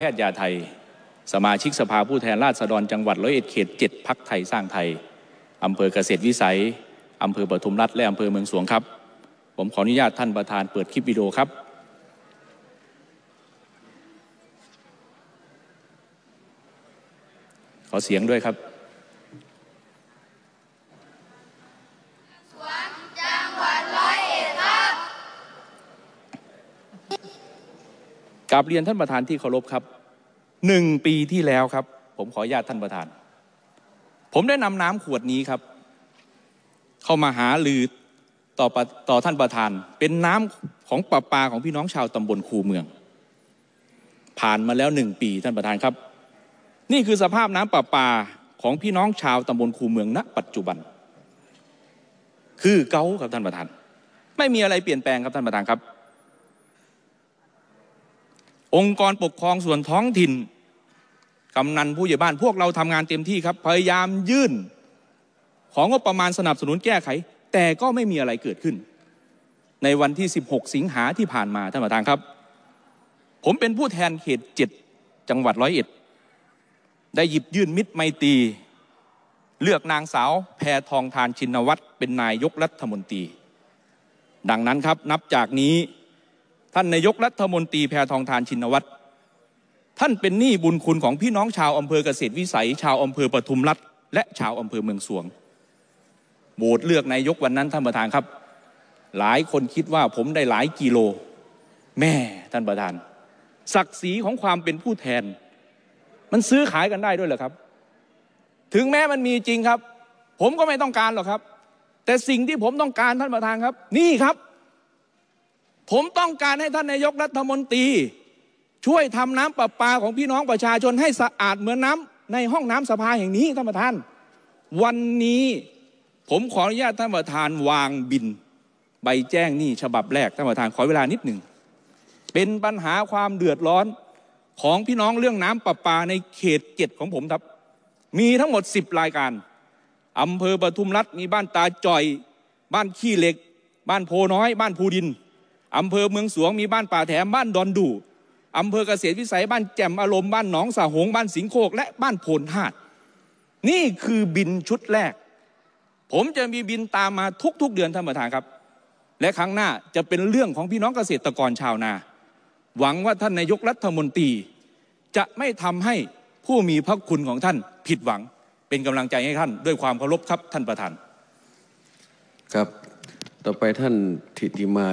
แพทย์ยาไทย สมาชิกสภาผู้แทนราษฎรจังหวัดร้อยเอ็ดเขตเจ็ดพักไทย สร้างไทย อำเภอเกษตรวิสัย อำเภอปทุมรัฐและอำเภอเมืองสวงครับ ผมขออนุญาตท่านประธานเปิดคลิปวิดีโอครับ ขอเสียงด้วยครับกลับเรียนท่านประธานที่เคารพครับหนึ่งปีที่แล้วครับ ผมขออนุญาตท่านประธาน ผมได้นำน้ำขวดนี้ครับ เข้ามาหาลือต่อต่อท่านประธาน เป็นน้ำของประปาของพี่น้องชาวตำบลคูเมือง ผ่านมาแล้วหนึ่งปีท่านประธานครับ นี่คือสภาพน้ำประปาของพี่น้องชาวตำบลคูเมืองณปัจจุบัน คือเก้าครับท่านประธาน ไม่มีอะไรเปลี่ยนแปลงครับท่านประธานครับองค์กรปกครองส่วนท้องถิ่น กำนันผู้ใหญ่บ้านพวกเราทำงานเต็มที่ครับ พยายามยื่น ของงบประมาณสนับสนุนแก้ไข แต่ก็ไม่มีอะไรเกิดขึ้น ในวันที่ 16 สิงหาที่ผ่านมาท่านประธานครับ ผมเป็นผู้แทนเขตดจังหวัดร้อยเอ็ดได้หยิบยื่นมิตรไมตรี เลือกนางสาวแพทองทานชินวัตร เป็นนายกรัฐมนตรี ดังนั้นครับนับจากนี้ท่านนายกรัฐมนตรีแพทองทานชินวัตรท่านเป็นหนี้บุญคุณของพี่น้องชาวอำเภอเกษตรวิสัย ชาวอำเภอปทุมรัฐและชาวอำเภอเมืองสวง โหวตเลือกนายกวันนั้นท่านประธานครับ หลายคนคิดว่าผมได้หลายกิโล แม่ท่านประธาน ศักดิ์ศรีของความเป็นผู้แทน มันซื้อขายกันได้ด้วยเหรอครับ ถึงแม้มันมีจริงครับ ผมก็ไม่ต้องการหรอกครับ แต่สิ่งที่ผมต้องการท่านประธานครับ นี่ครับผมต้องการให้ท่านนายกรัฐมนตรีช่วยทำน้ำประปาของพี่น้องประชาชนให้สะอาดเหมือนน้าในห้องน้ำสภาแห่งนี้ท่านประธานวันนี้ผมขออนุญาตท่านประธานวางบิน ใบแจ้งหนี้ฉบับแรกท่านประธานขอเวลานิดหนึ่ง เป็นปัญหาความเดือดร้อนของพี่น้องเรื่องน้ำประปาในเขตเจ็ดของผมครับ มีทั้งหมด10รายการอำเภอปทุมรัฐมีบ้านตาจ่อย บ้านขี้เหล็ก บ้านโพน้อย บ้านภูดินอำเภอเมืองสวงมีบ้านป่าแถมบ้านดอนดู อำเภอเกษตรวิสัยบ้านแจ่มอารมณ์บ้านหนองสาหงบ้านสิงโคกและบ้านโพนธาตุนี่คือบินชุดแรก ผมจะมีบินตามมาทุกๆ เดือนท่านประธานครับ และครั้งหน้าจะเป็นเรื่องของพี่น้องเกษตรกรชาวนา หวังว่าท่านนายกรัฐมนตรี จะไม่ทำให้ผู้มีพระคุณของท่านผิดหวัง เป็นกำลังใจให้ท่าน ด้วยความเคารพครับท่านประธานครับ ต่อไปท่านธิติมา